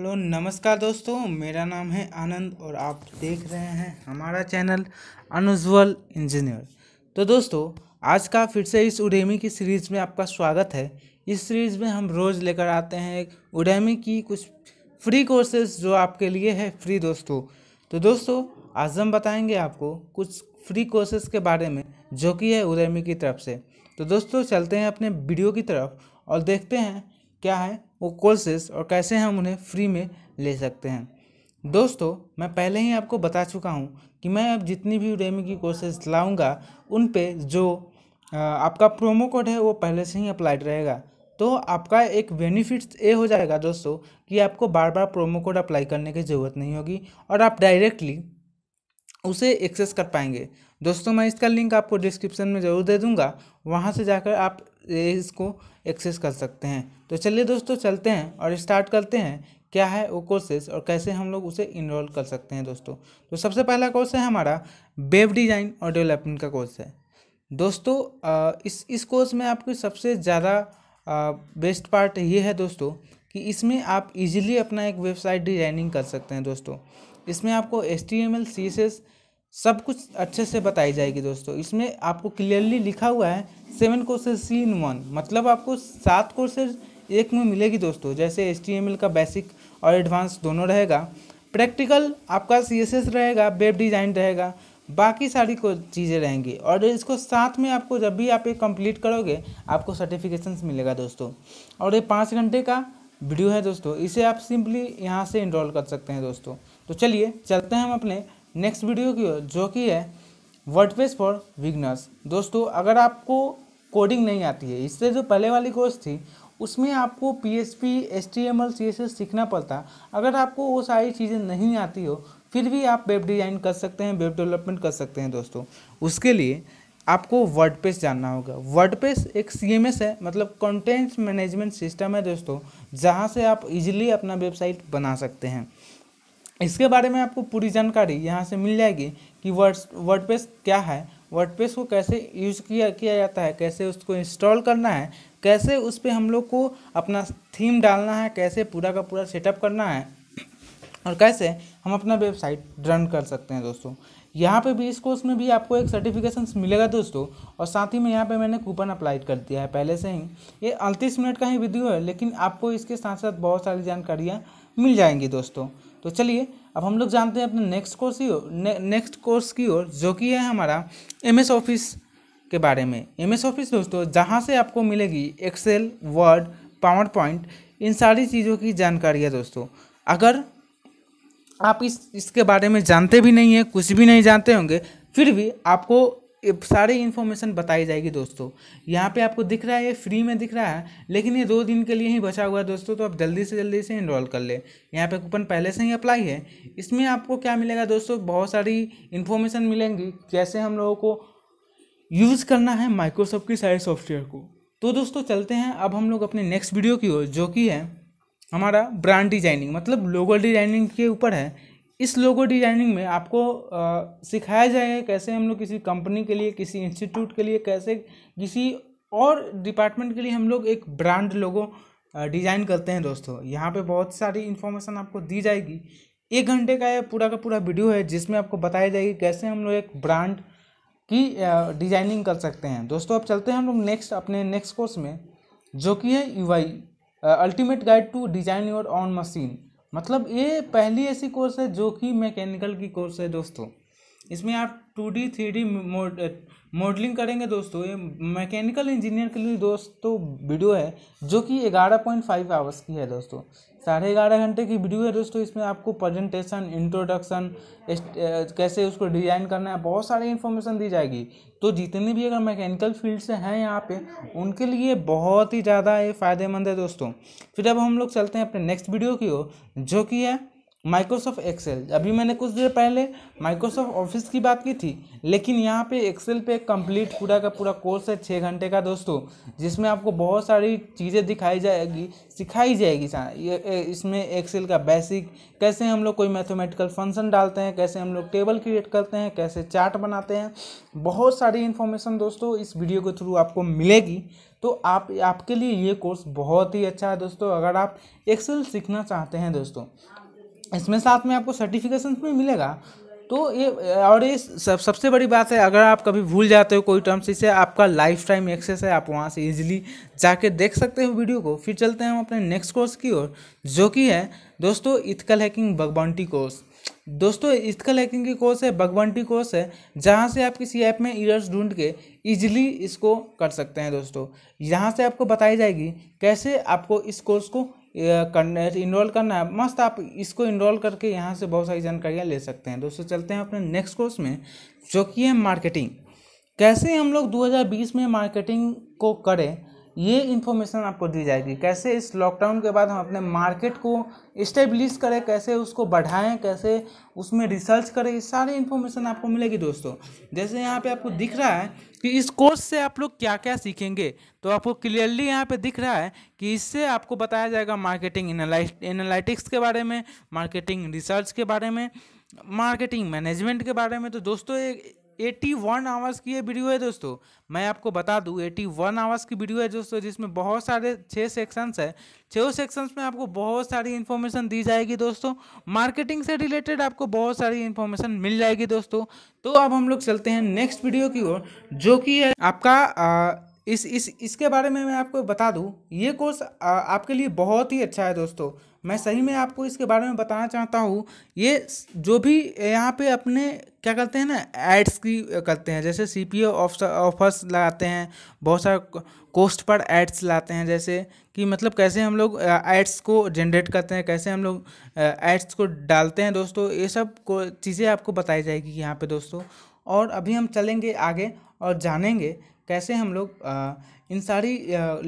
hello नमस्कार दोस्तों मेरा नाम है आनंद और आप देख रहे हैं हमारा चैनल अनुज्वल इंजीनियर तो दोस्तों आज का फिर से इस उडेमी की सीरीज़ में आपका स्वागत है इस सीरीज़ में हम रोज़ लेकर आते हैं उडेमी की कुछ फ्री कोर्सेज जो आपके लिए है फ्री दोस्तों तो दोस्तों आज हम बताएंगे आपको कुछ फ्री कोर्सेज के बारे में जो कि है उडेमी की तरफ से तो दोस्तों चलते हैं अपने वीडियो की तरफ और देखते हैं क्या है वो कोर्सेज और कैसे हम उन्हें फ्री में ले सकते हैं दोस्तों मैं पहले ही आपको बता चुका हूँ कि मैं अब जितनी भी उडेमी की कोर्सेज लाऊँगा उन पे जो आपका प्रोमो कोड है वो पहले से ही अप्लाइड रहेगा तो आपका एक बेनिफिट्स ये हो जाएगा दोस्तों कि आपको बार बार प्रोमो कोड अप्लाई करने की ज़रूरत नहीं होगी और आप डायरेक्टली उसे एक्सेस कर पाएंगे दोस्तों मैं इसका लिंक आपको डिस्क्रिप्शन में ज़रूर दे दूंगा वहाँ से जाकर आप इसको एक्सेस कर सकते हैं तो चलिए दोस्तों चलते हैं और स्टार्ट करते हैं क्या है वो कोर्सेज और कैसे हम लोग उसे इनरोल कर सकते हैं दोस्तों तो सबसे पहला कोर्स है हमारा वेब डिज़ाइन और डेवलपमेंट का कोर्स है दोस्तों इस इस कोर्स में आपकी सबसे ज़्यादा बेस्ट पार्ट ये है दोस्तों कि इसमें आप इजीली अपना एक वेबसाइट डिज़ाइनिंग कर सकते हैं दोस्तों इसमें आपको S T M L C S S सब कुछ अच्छे से बताई जाएगी दोस्तों इसमें आपको क्लियरली लिखा हुआ है seven courses see in one मतलब आपको सात कोर्सेज एक में मिलेगी दोस्तों जैसे एस का बेसिक और एडवांस दोनों रहेगा प्रैक्टिकल आपका सी रहेगा वेब डिज़ाइन रहेगा बाकी सारी को चीज़ें रहेंगी और इसको साथ में आपको जब भी आप ये कंप्लीट करोगे आपको सर्टिफिकेशन मिलेगा दोस्तों और ये पाँच घंटे का वीडियो है दोस्तों इसे आप सिंपली यहाँ से इनरोल कर सकते हैं दोस्तों तो चलिए चलते हैं हम अपने नेक्स्ट वीडियो की जो कि है वर्डप्रेस फॉर विगनर्स दोस्तों अगर आपको कोडिंग नहीं आती है इससे जो पहले वाली कोर्स थी उसमें आपको P H P S T M L C S S सीखना पड़ता अगर आपको वो सारी चीज़ें नहीं आती हो फिर भी आप वेब डिज़ाइन कर सकते हैं वेब डेवलपमेंट कर सकते हैं दोस्तों उसके लिए आपको वर्डप्रेस जानना होगा वर्डप्रेस एक सी एम एस है मतलब कंटेंट मैनेजमेंट सिस्टम है दोस्तों जहाँ से आप इजीली अपना वेबसाइट बना सकते हैं इसके बारे में आपको पूरी जानकारी यहाँ से मिल जाएगी कि वर्ड पेस क्या है वर्डपेस को कैसे यूज किया किया जाता है कैसे उसको इंस्टॉल करना है कैसे उस पर हम लोग को अपना थीम डालना है कैसे पूरा का पूरा सेटअप करना है और कैसे हम अपना वेबसाइट रन कर सकते हैं दोस्तों यहाँ पे भी इस कोर्स में भी आपको एक सर्टिफिकेशन मिलेगा दोस्तों और साथ ही में यहाँ पे मैंने कूपन अप्लाई कर दिया है पहले से ही ये अड़तीस मिनट का ही वीडियो है लेकिन आपको इसके साथ साथ बहुत सारी जानकारियाँ मिल जाएंगी दोस्तों तो चलिए अब हम लोग जानते हैं अपने नेक्स्ट कोर्स की ओर ने, नेक्स्ट कोर्स की ओर जो कि है हमारा एम एस ऑफिस के बारे में एम एस ऑफिस दोस्तों जहाँ से आपको मिलेगी एक्सेल वर्ड पावर पॉइंट इन सारी चीज़ों की जानकारी है दोस्तों अगर आप इस इसके बारे में जानते भी नहीं हैं कुछ भी नहीं जानते होंगे फिर भी आपको सारी इन्फॉर्मेशन बताई जाएगी दोस्तों यहाँ पे आपको दिख रहा है ये फ्री में दिख रहा है लेकिन ये दो दिन के लिए ही बचा हुआ है दोस्तों तो आप जल्दी से जल्दी से इनरोल कर ले यहाँ पे कूपन पहले से ही अप्लाई है इसमें आपको क्या मिलेगा दोस्तों बहुत सारी इन्फॉर्मेशन मिलेंगी जैसे हम लोगों को यूज़ करना है माइक्रोसॉफ्ट की सारे सॉफ्टवेयर को तो दोस्तों चलते हैं अब हम लोग अपने नेक्स्ट वीडियो की ओर जो कि है हमारा ब्रांड डिजाइनिंग मतलब लोगो डिजाइनिंग के ऊपर है इस लोगो डिज़ाइनिंग में आपको आ, सिखाया जाएगा कैसे हम लोग किसी कंपनी के लिए किसी इंस्टीट्यूट के लिए कैसे किसी और डिपार्टमेंट के लिए हम लोग एक ब्रांड लोगो डिज़ाइन करते हैं दोस्तों यहाँ पे बहुत सारी इन्फॉर्मेशन आपको दी जाएगी एक घंटे का यह पूरा का पूरा वीडियो है जिसमें आपको बताया जाएगी कैसे हम लोग एक ब्रांड की डिज़ाइनिंग कर सकते हैं दोस्तों अब चलते हैं हम लोग नेक्स्ट अपने नेक्स्ट कोर्स में जो कि है you ultimate guide to design your own machine मतलब ये पहली ऐसी कोर्स है जो कि मैकेनिकल की कोर्स है दोस्तों इसमें आप two D three D modelling करेंगे दोस्तों ये मैकेनिकल इंजीनियर के लिए दोस्तों वीडियो है जो कि ग्यारह पॉइंट फाइव आवर्स की है दोस्तों साढ़े ग्यारह घंटे की वीडियो है दोस्तों इसमें आपको प्रेजेंटेशन इंट्रोडक्शन कैसे उसको डिजाइन करना है बहुत सारी इन्फॉर्मेशन दी जाएगी तो जितने भी अगर मैकेनिकल फील्ड से हैं यहाँ पे उनके लिए बहुत ही ज़्यादा ये फ़ायदेमंद है दोस्तों फिर अब हम लोग चलते हैं अपने नेक्स्ट वीडियो की ओर जो कि है माइक्रोसॉफ्ट एक्सेल अभी मैंने कुछ देर पहले माइक्रोसॉफ्ट ऑफिस की बात की थी लेकिन यहाँ पे एक्सेल पे कंप्लीट पूरा का पूरा कोर्स है छः घंटे का दोस्तों जिसमें आपको बहुत सारी चीज़ें दिखाई जाएगी सिखाई जाएगी इसमें एक्सेल का बेसिक कैसे हम लोग कोई मैथमेटिकल फंक्शन डालते हैं कैसे हम लोग टेबल क्रिएट करते हैं कैसे चार्ट बनाते हैं बहुत सारी इन्फॉर्मेशन दोस्तों इस वीडियो के थ्रू आपको मिलेगी तो आप आपके लिए ये कोर्स बहुत ही अच्छा है दोस्तों अगर आप एक्सेल सीखना चाहते हैं दोस्तों इसमें साथ में आपको सर्टिफिकेशन भी मिलेगा तो ये और ये सब सबसे बड़ी बात है अगर आप कभी भूल जाते हो कोई टर्म्स इसे आपका लाइफ टाइम एक्सेस है आप वहाँ से इजीली जाके देख सकते हो वीडियो को फिर चलते हैं हम अपने नेक्स्ट कोर्स की ओर जो कि है दोस्तों इथकल हैकिंग बगबंटी कोर्स दोस्तों इथकल हैकिंग की कोर्स है बगबंटी कोर्स है जहाँ से आप किसी ऐप में ईयर्स ढूंढ के ईजिली इसको कर सकते हैं दोस्तों यहाँ से आपको बताई जाएगी कैसे आपको इस कोर्स को इनरोल करना है मस्त आप इसको इनरोल करके यहाँ से बहुत सारी जानकारियाँ ले सकते हैं दोस्तों चलते हैं अपने नेक्स्ट कोर्स में जो कि है मार्केटिंग कैसे हम लोग 2020 में मार्केटिंग को करें ये इन्फॉर्मेशन आपको दी जाएगी कैसे इस लॉकडाउन के बाद हम अपने मार्केट को इस्टेब्लिश करें कैसे उसको बढ़ाएं कैसे उसमें रिसर्च करें ये सारी इन्फॉर्मेशन आपको मिलेगी दोस्तों जैसे यहाँ पे आपको दिख रहा है कि इस कोर्स से आप लोग क्या क्या सीखेंगे तो आपको क्लियरली यहाँ पे दिख रहा है कि इससे आपको बताया जाएगा मार्केटिंग एनालिटिक्स के बारे में मार्केटिंग रिसर्च के बारे में मार्केटिंग मैनेजमेंट के बारे में तो दोस्तों एटी वन आवर्स की ये वीडियो है दोस्तों मैं आपको बता दूं एटी वन आवर्स की वीडियो है दोस्तों जिसमें बहुत सारे छः सेक्शंस है छः सेक्शंस में आपको बहुत सारी इन्फॉर्मेशन दी जाएगी दोस्तों मार्केटिंग से रिलेटेड आपको बहुत सारी इन्फॉर्मेशन मिल जाएगी दोस्तों तो अब हम लोग चलते हैं नेक्स्ट वीडियो की ओर जो कि है आपका आ, इस इस इसके बारे में मैं आपको बता दूं ये कोर्स आपके लिए बहुत ही अच्छा है दोस्तों मैं सही में आपको इसके बारे में बताना चाहता हूँ ये जो भी यहाँ पे अपने क्या करते हैं ना एड्स की करते हैं जैसे सी पी ऑफर्स लगाते हैं बहुत सारे कोस्ट पर एड्स लाते हैं जैसे कि मतलब कैसे हम लोग एड्स को जनरेट करते हैं कैसे हम लोग एड्स को डालते हैं दोस्तों ये सब को चीज़ें आपको बताई जाएगी यहाँ पे दोस्तों और अभी हम चलेंगे आगे और जानेंगे कैसे हम लोग आ, इन सारी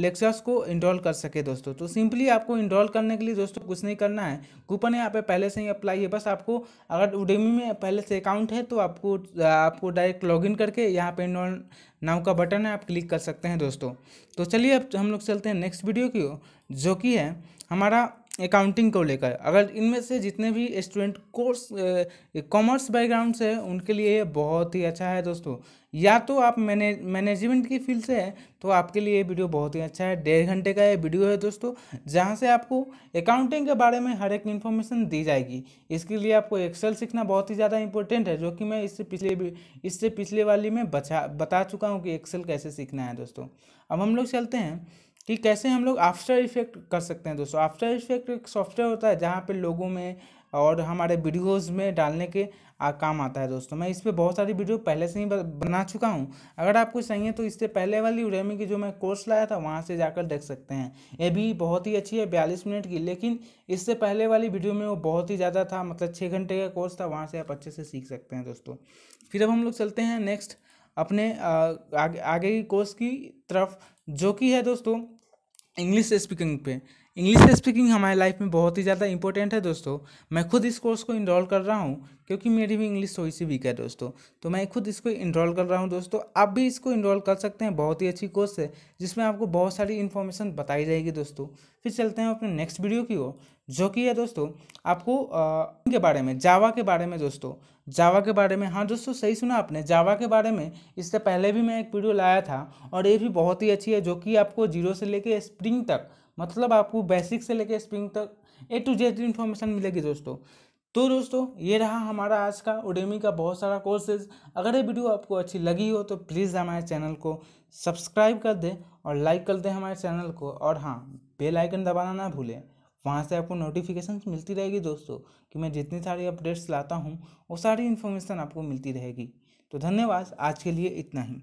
लेक्चर्स को इनरोल कर सके दोस्तों तो सिंपली आपको इनरोल करने के लिए दोस्तों कुछ नहीं करना है कूपन यहाँ पे पहले से ही अप्लाई है बस आपको अगर उडेमी में पहले से अकाउंट है तो आपको आपको डायरेक्ट लॉगिन करके यहाँ पे इनरोल नाव का बटन है आप क्लिक कर सकते हैं दोस्तों तो चलिए अब हम लोग चलते हैं नेक्स्ट वीडियो की जो कि है हमारा अकाउंटिंग को लेकर अगर इनमें से जितने भी स्टूडेंट कोर्स कॉमर्स बैकग्राउंड से उनके लिए ये बहुत ही अच्छा है दोस्तों या तो आप मैने मैनेजमेंट की फील्ड से हैं तो आपके लिए ये वीडियो बहुत ही अच्छा है डेढ़ घंटे का ये वीडियो है दोस्तों जहाँ से आपको अकाउंटिंग के बारे में हर एक इन्फॉर्मेशन दी जाएगी इसके लिए आपको एक्सेल सीखना बहुत ही ज़्यादा इंपॉर्टेंट है जो कि मैं इससे पिछले इससे पिछले वाली में बचा बता चुका हूँ कि एक्सेल कैसे सीखना है दोस्तों अब हम लोग चलते हैं कि कैसे हम लोग आफ्टर इफेक्ट कर सकते हैं दोस्तों आफ्टर इफेक्ट एक सॉफ्टवेयर होता है जहाँ पे लोगों में और हमारे वीडियोस में डालने के आ, काम आता है दोस्तों मैं इस पर बहुत सारी वीडियो पहले से ही बना चुका हूँ अगर आपको है तो इससे पहले वाली उडेमी की जो मैं कोर्स लाया था वहाँ से जाकर देख सकते हैं ये भी बहुत ही अच्छी है बयालीस मिनट की लेकिन इससे पहले वाली वीडियो में वो बहुत ही ज़्यादा था मतलब छः घंटे का कोर्स था वहाँ से आप अच्छे से सीख सकते हैं दोस्तों फिर अब हम लोग चलते हैं नेक्स्ट अपने आगे की कोर्स की तरफ जो कि है दोस्तों इंग्लिश स्पीकिंग पे इंग्लिश स्पीकिंग हमारे लाइफ में बहुत ही ज़्यादा इंपॉर्टेंट है दोस्तों मैं खुद इस कोर्स को इनरोल कर रहा हूँ क्योंकि मेरी भी इंग्लिश थोड़ी सी वीक है दोस्तों तो मैं खुद इसको इनरोल कर रहा हूँ दोस्तों आप भी इसको इनरोल कर सकते हैं बहुत ही अच्छी कोर्स है जिसमें आपको बहुत सारी इन्फॉर्मेशन बताई जाएगी दोस्तों फिर चलते हैं अपने नेक्स्ट वीडियो की ओर जो कि है दोस्तों आपको के बारे में जावा के बारे में दोस्तों जावा के बारे में हाँ दोस्तों सही सुना आपने जावा के बारे में इससे पहले भी मैं एक वीडियो लाया था और ये भी बहुत ही अच्छी है जो कि आपको जीरो से लेके स्प्रिंग तक मतलब आपको बेसिक से लेके स्प्रिंग तक ए टू जेड इन्फॉर्मेशन मिलेगी दोस्तों तो दोस्तों ये रहा हमारा आज का उडेमी का बहुत सारा कोर्सेज अगर ये वीडियो आपको अच्छी लगी हो तो प्लीज़ हमारे चैनल को सब्सक्राइब कर दें और लाइक कर दें हमारे चैनल को और हाँ बेल आइकन दबाना ना भूलें वहाँ से आपको नोटिफिकेशन मिलती रहेगी दोस्तों कि मैं जितनी सारी अपडेट्स लाता हूँ वो सारी इन्फॉर्मेशन आपको मिलती रहेगी तो धन्यवाद आज के लिए इतना ही